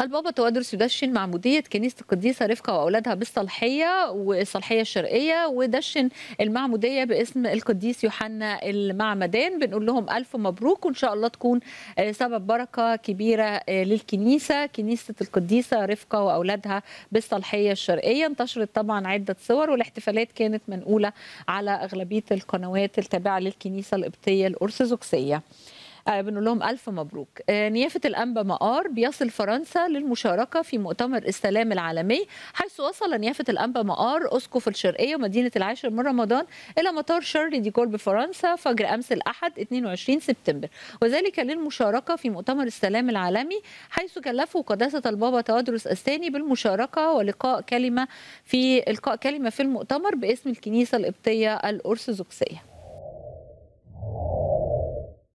البابا توادرس يدشن مع كنيسة القديسة رفقة وأولادها بالصالحية والصلحية الشرقية ودشن المعمودية باسم القديس يوحنا المعمدان بنقول لهم ألف مبروك وإن شاء الله تكون آه، سبب بركة كبيرة آه، للكنيسة كنيسة القديسة رفقة وأولادها بالصالحية الشرقية انتشرت طبعا عدة صور والاحتفالات كانت منقولة على أغلبية القنوات التابعة للكنيسة القبطية الأرثوذكسية آه، بنقول لهم ألف مبروك آه، نيافة الأنبا مقار بيصل فرنسا للمشاركة في مؤتمر السلام العالمي حيث وصل نيافة الأنبا مقار أسقف الشرقية ومدينة العاشر من رمضان إلى مطار شارلي ديكول بفرنسا فجر أمس الأحد 22 سبتمبر وذلك للمشاركة في مؤتمر السلام العالمي حيث كلفه قداسة البابا تيودروس الثاني بالمشاركة ولقاء كلمة في إلقاء كلمة في المؤتمر باسم الكنيسة القبطية الأرثوذكسية